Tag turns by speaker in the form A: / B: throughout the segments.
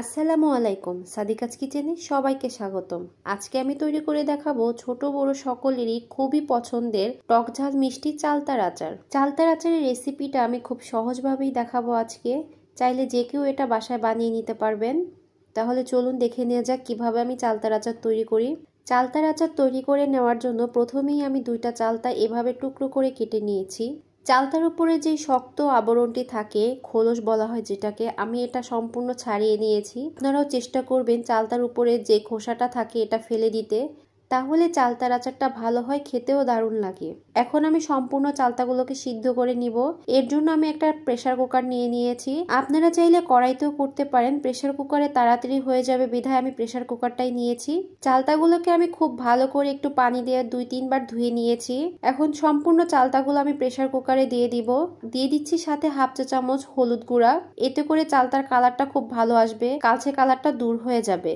A: আসসালামু আলাইকুম সাদিকাজ কিচেনে সবাইকে স্বাগতম আজকে আমি তৈরি করে দেখাবো ছোট বড় সকলেরই খুবই পছন্দের টকঝাল মিষ্টি চালতার আচার চালতার আচারের রেসিপিটা আমি খুব সহজভাবেই দেখাবো আজকে চাইলে যে কেউ এটা বাসায় বানিয়ে নিতে পারবেন তাহলে চলুন দেখে নেওয়া যাক কিভাবে আমি চালতার আচার তৈরি করি চালতার আচার তৈরি করে নেওয়ার জন্য প্রথমেই আমি দুইটা চালতা এভাবে টুকরো করে কেটে নিয়েছি চালতার উপরে যে শক্ত আবরণটি থাকে খোলস বলা হয় যেটাকে আমি এটা সম্পূর্ণ ছাড়িয়ে নিয়েছি আপনারাও চেষ্টা করবেন চালতার উপরে যে খোসাটা থাকে এটা ফেলে দিতে তাহলে চালতার আচারটা ভালো হয় খেতেও দারুণ লাগে এখন আমি সম্পূর্ণ চালতাগুলোকে সিদ্ধ করে নিব এর জন্য আমি একটা প্রেশার কুকার নিয়ে নিয়েছি আপনারা চাইলে কড়াইতেও করতে পারেন প্রেশার কুকারে তাড়াতাড়ি হয়ে যাবে বিধায় আমি প্রেশার কুকারটাই নিয়েছি চালতাগুলোকে আমি খুব ভালো করে একটু পানি দিয়ে দুই তিনবার ধুয়ে নিয়েছি এখন সম্পূর্ণ চালতাগুলো আমি প্রেশার কুকারে দিয়ে দিব দিয়ে দিচ্ছি সাথে হাফ চা চামচ হলুদ গুঁড়া এতে করে চালতার কালারটা খুব ভালো আসবে কালচে কালারটা দূর হয়ে যাবে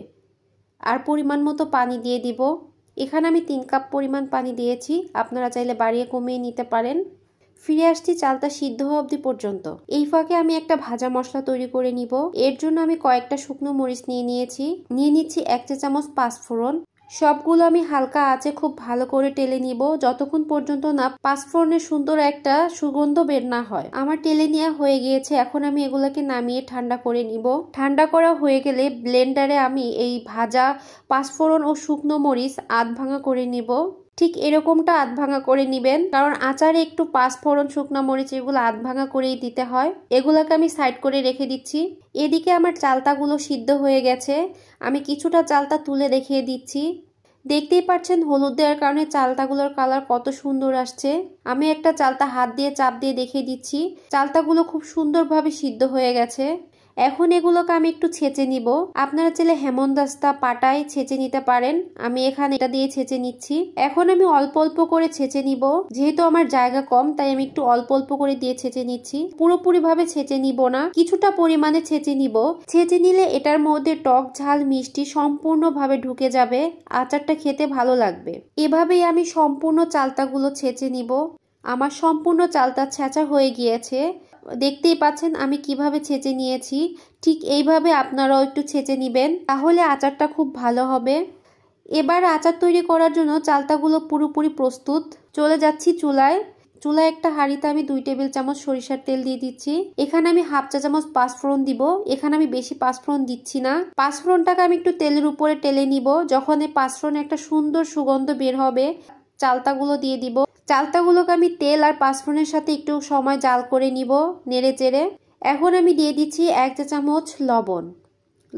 A: আর পরিমাণ মতো পানি দিয়ে দিব এখানে আমি তিন কাপ পরিমাণ পানি দিয়েছি আপনারা চাইলে বাড়িয়ে কমিয়ে নিতে পারেন ফিরে আসছি চালটা সিদ্ধ হওয়া অবধি পর্যন্ত এই ফাঁকে আমি একটা ভাজা মশলা তৈরি করে নিব এর জন্য আমি কয়েকটা শুকনো মরিচ নিয়ে নিয়েছি নিয়ে নিচ্ছি এক চা চামচ পাঁচফোড়ন সবগুলো আমি হালকা আঁচে খুব ভালো করে টেলে নিব যতক্ষণ পর্যন্ত না পাঁচফোড়নের সুন্দর একটা সুগন্ধ বের না হয় আমার টেলে নেওয়া হয়ে গিয়েছে এখন আমি এগুলোকে নামিয়ে ঠান্ডা করে নিব ঠান্ডা করা হয়ে গেলে ব্লেন্ডারে আমি এই ভাজা পাঁচফোড়ন ও শুকনো মরিচ আধ ভাঙা করে নিব ঠিক এরকমটা আধ ভাঙা করে নেবেন কারণ আচারে একটু পাঁচফোড়ন শুকনো মরিচ এগুলো আধ ভাঙা করেই দিতে হয় এগুলোকে আমি সাইড করে রেখে দিচ্ছি এদিকে আমার চালতাগুলো সিদ্ধ হয়ে গেছে আমি কিছুটা চালতা তুলে দেখিয়ে দিচ্ছি দেখতেই পাচ্ছেন হলুদ দেওয়ার কারণে চালতাগুলোর কালার কত সুন্দর আসছে আমি একটা চালতা হাত দিয়ে চাপ দিয়ে দেখিয়ে দিচ্ছি চালতাগুলো খুব সুন্দরভাবে সিদ্ধ হয়ে গেছে এখন এগুলোকে আমি একটু ছেঁচে নিব আপনারা চাইলে হেমন্দাস্তা পাটায় ছেঁচে নিতে পারেন আমি এখানে এটা দিয়ে ছেঁচে নিচ্ছি এখন আমি অল্প অল্প করে ছেঁচে নিব যেহেতু আমার জায়গা কম তাই আমি একটু অল্প অল্প করে দিয়ে ছেঁচে নিচ্ছি পুরোপুরি ভাবে ছেঁচে নিব না কিছুটা পরিমাণে ছেঁচে নিব ছেঁচে নিলে এটার মধ্যে টক ঝাল মিষ্টি সম্পূর্ণভাবে ঢুকে যাবে আচারটা খেতে ভালো লাগবে এভাবেই আমি সম্পূর্ণ চালতাগুলো ছেঁচে নিব আমার সম্পূর্ণ চালতা ছেঁচা হয়ে গিয়েছে দেখতেই পাচ্ছেন আমি কিভাবে ছেঁচে নিয়েছি ঠিক এইভাবে আপনারাও একটু ছেঁচে নেবেন তাহলে আচারটা খুব ভালো হবে এবার আচার তৈরি করার জন্য চালতাগুলো পুরোপুরি প্রস্তুত চলে যাচ্ছি চুলায় চুলায় একটা হাঁড়িতে আমি দুই টেবিল চামচ সরিষার তেল দিয়ে দিচ্ছি এখানে আমি হাফ চা চামচ পাঁচফোড়ন দিব এখানে আমি বেশি পাঁচফোড়ন দিচ্ছি না পাঁচফোড়নটাকে আমি একটু তেলের উপরে টেলে নিব যখন এই পাঁচফোড়ন একটা সুন্দর সুগন্ধ বের হবে চালতাগুলো দিয়ে দিব চালতাগুলোকে আমি তেল আর পাঁচফোড়নের সাথে একটু সময় জাল করে নিব নেড়ে চেড়ে এখন আমি দিয়ে দিচ্ছি এক চা চামচ লবণ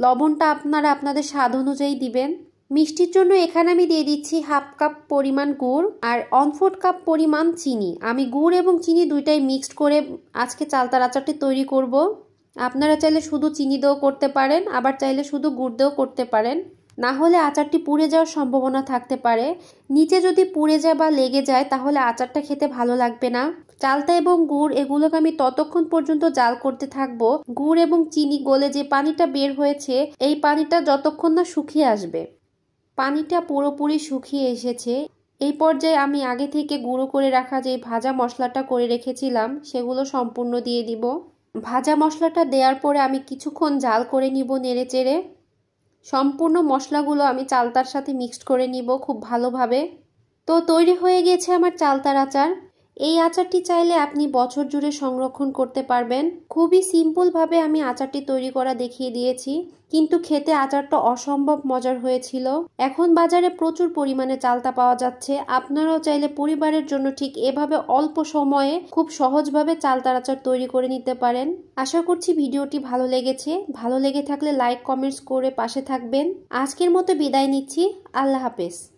A: লবণটা আপনারা আপনাদের স্বাদ অনুযায়ী দিবেন মিষ্টির জন্য এখানে আমি দিয়ে দিচ্ছি হাফ কাপ পরিমাণ গুড় আর অনফোর্ড কাপ পরিমাণ চিনি আমি গুড় এবং চিনি দুইটাই মিক্সড করে আজকে চালতার আচারটি তৈরি করব আপনারা চাইলে শুধু চিনি দিয়েও করতে পারেন আবার চাইলে শুধু গুড় দিয়েও করতে পারেন না হলে আচারটি পুড়ে যাওয়ার সম্ভাবনা থাকতে পারে নিচে যদি পুড়ে যায় বা লেগে যায় তাহলে আচারটা খেতে ভালো লাগবে না চালতা এবং গুড় এগুলোকে আমি ততক্ষণ পর্যন্ত জাল করতে থাকব গুড় এবং চিনি গলে যে পানিটা বের হয়েছে এই পানিটা যতক্ষণ না শুকিয়ে আসবে পানিটা পুরোপুরি শুকিয়ে এসেছে এই পর্যায়ে আমি আগে থেকে গুঁড়ো করে রাখা যে ভাজা মশলাটা করে রেখেছিলাম সেগুলো সম্পূর্ণ দিয়ে দিব ভাজা মশলাটা দেওয়ার পরে আমি কিছুক্ষণ জাল করে নিব নেড়ে চেড়ে সম্পূর্ণ মশলাগুলো আমি চালতার সাথে মিক্সড করে নিব খুব ভালোভাবে তো তৈরি হয়ে গেছে আমার চালতার আচার এই আচারটি চাইলে আপনি বছর জুড়ে সংরক্ষণ করতে পারবেন খুবই সিম্পলভাবে আমি আচারটি তৈরি করা দেখিয়ে দিয়েছি কিন্তু খেতে আচারটা অসম্ভব মজার হয়েছিল এখন বাজারে প্রচুর পরিমাণে চালতা পাওয়া যাচ্ছে আপনারাও চাইলে পরিবারের জন্য ঠিক এভাবে অল্প সময়ে খুব সহজভাবে চালতার আচার তৈরি করে নিতে পারেন আশা করছি ভিডিওটি ভালো লেগেছে ভালো লেগে থাকলে লাইক কমেন্টস করে পাশে থাকবেন আজকের মতো বিদায় নিচ্ছি আল্লাহ হাফেজ